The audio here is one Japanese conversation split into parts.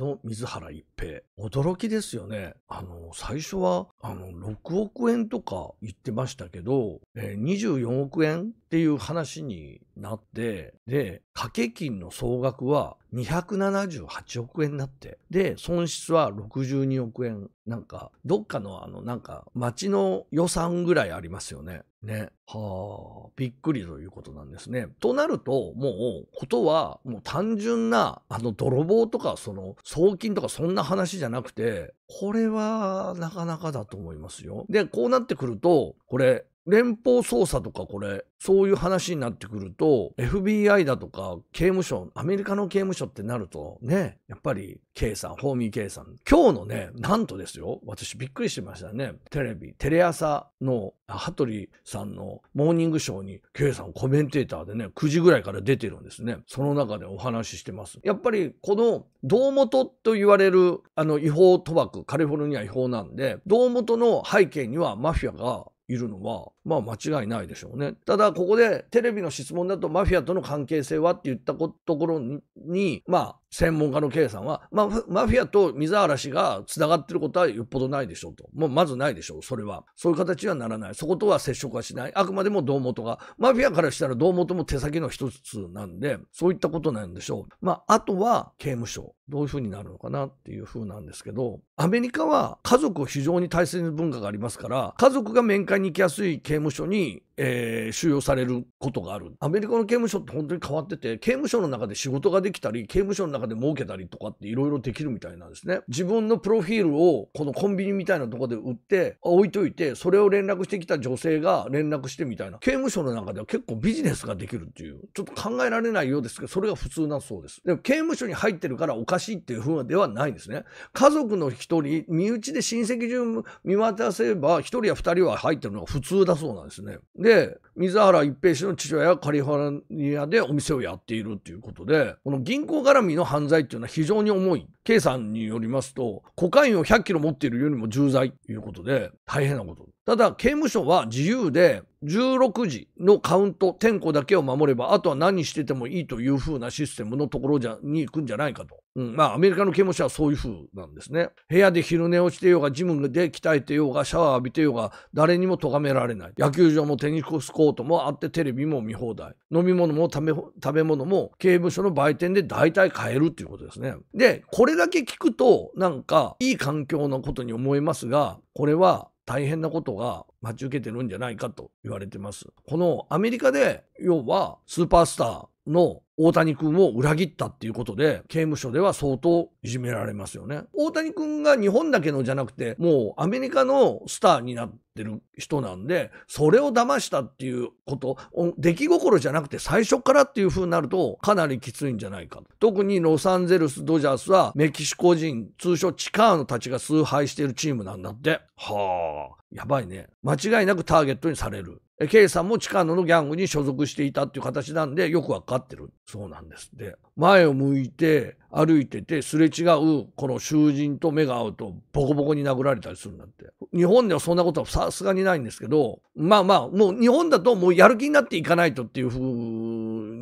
の水原一平。驚きですよね。あの、最初は、あの、6億円とか言ってましたけど、えー、24億円っていう話になって、で、掛け金の総額は278億円になって、で、損失は62億円。なんか、どっかのあの、なんか、町の予算ぐらいありますよね。ね。はあ、びっくりということなんですね。となると、もう、ことは、もう単純な、あの、泥棒とか、その、送金とか、そんな話じゃなくて、これは、なかなかだと思いますよ。で、こうなってくると、これ、連邦捜査とかこれ、そういう話になってくると、FBI だとか刑務所、アメリカの刑務所ってなると、ね、やっぱり K さん、ホーミー K さん、今日のね、なんとですよ、私びっくりしましたね。テレビ、テレ朝の、羽鳥さんのモーニングショーに K さんコメンテーターでね、9時ぐらいから出てるんですね。その中でお話ししてます。やっぱりこの、道元と言われる、あの、違法賭博、カリフォルニア違法なんで、道元の背景にはマフィアがいるのはまあ間違いないでしょうね。ただここでテレビの質問だとマフィアとの関係性はって言ったところに、まあ専門家の K さんは、まあ、マフィアと水原氏が繋がってることはよっぽどないでしょうと。もうまずないでしょう、それは。そういう形にはならない。そことは接触はしない。あくまでも堂本が。マフィアからしたら堂本も手先の一つなんで、そういったことなんでしょう。まあ、あとは刑務所。どういうふうになるのかなっていうふうなんですけど、アメリカは家族を非常に大切な文化がありますから、家族が面会に行きやすい刑務所にえー、収容されることがある。アメリカの刑務所って本当に変わってて、刑務所の中で仕事ができたり、刑務所の中で儲けたりとかっていろいろできるみたいなんですね。自分のプロフィールをこのコンビニみたいなとこで売って、置いといて、それを連絡してきた女性が連絡してみたいな。刑務所の中では結構ビジネスができるっていう、ちょっと考えられないようですけど、それが普通なそうです。でも刑務所に入ってるからおかしいっていう風ではないんですね。家族の人身内で親戚中見渡せば、1人や2人は入ってるのが普通だそうなんですね。でで、水原一平氏の父親はカリフォルニアでお店をやっているということで、この銀行絡みの犯罪っていうのは非常に重い。K さんによりますと、コカインを100キロ持っているよりも重罪ということで、大変なこと。ただ、刑務所は自由で、16時のカウント、点呼だけを守れば、あとは何しててもいいというふうなシステムのところじゃに行くんじゃないかと。うん、まあ、アメリカの刑務所はそういう風なんですね。部屋で昼寝をしてようが、ジムで鍛えてようが、シャワー浴びてようが、誰にも咎められない。野球場もテニスコートもあって、テレビも見放題。飲み物も食べ物も、刑務所の売店で大体買えるっていうことですね。で、これだけ聞くと、なんか、いい環境のことに思えますが、これは、大変なことが待ち受けてるんじゃないかと言われてます。このアメリカで、要はスーパースター、の大谷君を裏切ったっていうことで、刑務所では相当いじめられますよね。大谷君が日本だけのじゃなくて、もうアメリカのスターになってる人なんで、それを騙したっていうこと、出来心じゃなくて最初からっていう風になると、かなりきついんじゃないか。特にロサンゼルス・ドジャースは、メキシコ人、通称チカーノたちが崇拝しているチームなんだって。はあ、やばいね。間違いなくターゲットにされる。K さんも近野のギャングに所属していたっていう形なんで、よくわかってる。そうなんですって。前を向いて歩いてて、すれ違うこの囚人と目が合うと、ボコボコに殴られたりするんだって。日本ではそんなことはさすがにないんですけど、まあまあ、もう日本だともうやる気になっていかないとっていう風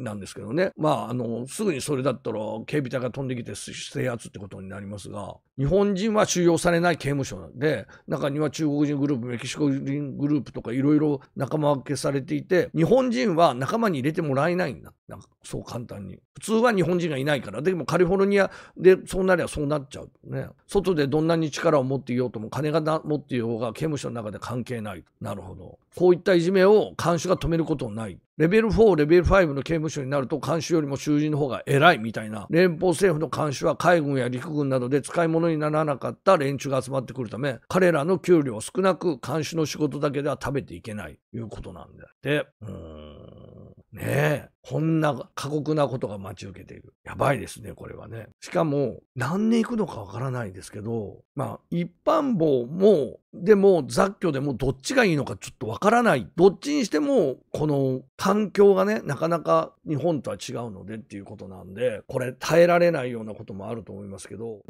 なんですけどね。まあ、あの、すぐにそれだったら警備隊が飛んできて制圧ってことになりますが、日本人は収容されない刑務所なんで、中には中国人グループ、メキシコ人グループとかいろいろ仲間分けされていて、日本人は仲間に入れてもらえないんだ。なんか、そう簡単に。普通は日本人がいないから。でもカリフォルニアでそうなりゃそうなっちゃう。ね。外でどんなに力を持っていようとも、金が持っていようが刑務所の中で関係ない。なるほど。こういったいじめを監視が止めることない。レベル4、レベル5の刑務所になると監視よりも囚人の方が偉いみたいな。連邦政府の監視は海軍や陸軍などで使い物にならなかった連中が集まってくるため、彼らの給料を少なく監視の仕事だけでは食べていけないいうことなんだって。うーんねえ。こんな過酷なことが待ち受けている。やばいですね、これはね。しかも、何年行くのかわからないですけど、まあ、一般棒も、でも雑居でもどっちがいいのかちょっとわからない。どっちにしても、この環境がね、なかなか日本とは違うのでっていうことなんで、これ耐えられないようなこともあると思いますけど、